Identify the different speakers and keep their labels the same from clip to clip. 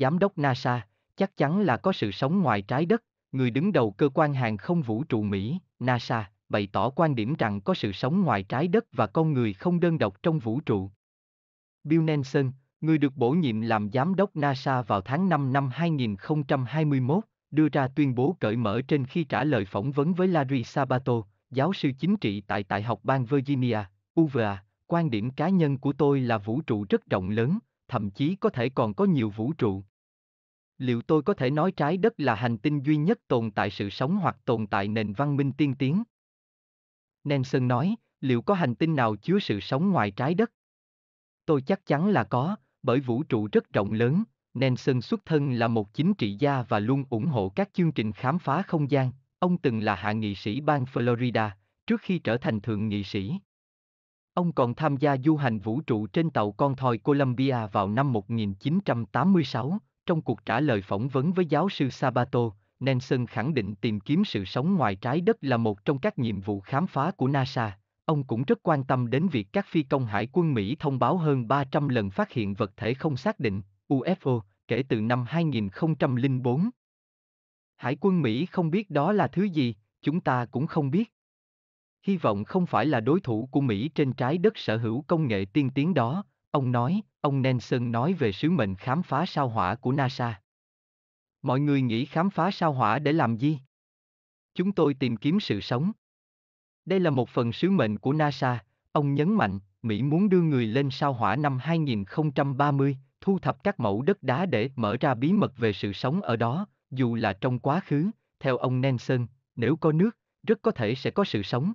Speaker 1: giám đốc NASA, chắc chắn là có sự sống ngoài trái đất, người đứng đầu cơ quan hàng không vũ trụ Mỹ, NASA, bày tỏ quan điểm rằng có sự sống ngoài trái đất và con người không đơn độc trong vũ trụ. Bill Nelson, người được bổ nhiệm làm giám đốc NASA vào tháng 5 năm 2021, đưa ra tuyên bố cởi mở trên khi trả lời phỏng vấn với Larry Sabato, giáo sư chính trị tại Đại học bang Virginia, UVA. Quan điểm cá nhân của tôi là vũ trụ rất rộng lớn, thậm chí có thể còn có nhiều vũ trụ. Liệu tôi có thể nói trái đất là hành tinh duy nhất tồn tại sự sống hoặc tồn tại nền văn minh tiên tiến? Nelson nói, liệu có hành tinh nào chứa sự sống ngoài trái đất? Tôi chắc chắn là có, bởi vũ trụ rất rộng lớn, Nelson xuất thân là một chính trị gia và luôn ủng hộ các chương trình khám phá không gian. Ông từng là hạ nghị sĩ bang Florida, trước khi trở thành thượng nghị sĩ. Ông còn tham gia du hành vũ trụ trên tàu con thoi Columbia vào năm 1986. Trong cuộc trả lời phỏng vấn với giáo sư Sabato, Nelson khẳng định tìm kiếm sự sống ngoài trái đất là một trong các nhiệm vụ khám phá của NASA. Ông cũng rất quan tâm đến việc các phi công hải quân Mỹ thông báo hơn 300 lần phát hiện vật thể không xác định, UFO, kể từ năm 2004. Hải quân Mỹ không biết đó là thứ gì, chúng ta cũng không biết hy vọng không phải là đối thủ của Mỹ trên trái đất sở hữu công nghệ tiên tiến đó, ông nói, ông Nelson nói về sứ mệnh khám phá sao hỏa của NASA. Mọi người nghĩ khám phá sao hỏa để làm gì? Chúng tôi tìm kiếm sự sống. Đây là một phần sứ mệnh của NASA, ông nhấn mạnh, Mỹ muốn đưa người lên sao hỏa năm 2030, thu thập các mẫu đất đá để mở ra bí mật về sự sống ở đó, dù là trong quá khứ, theo ông Nelson, nếu có nước, rất có thể sẽ có sự sống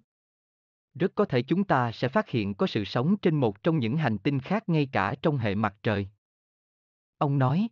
Speaker 1: rất có thể chúng ta sẽ phát hiện có sự sống trên một trong những hành tinh khác ngay cả trong hệ mặt trời ông nói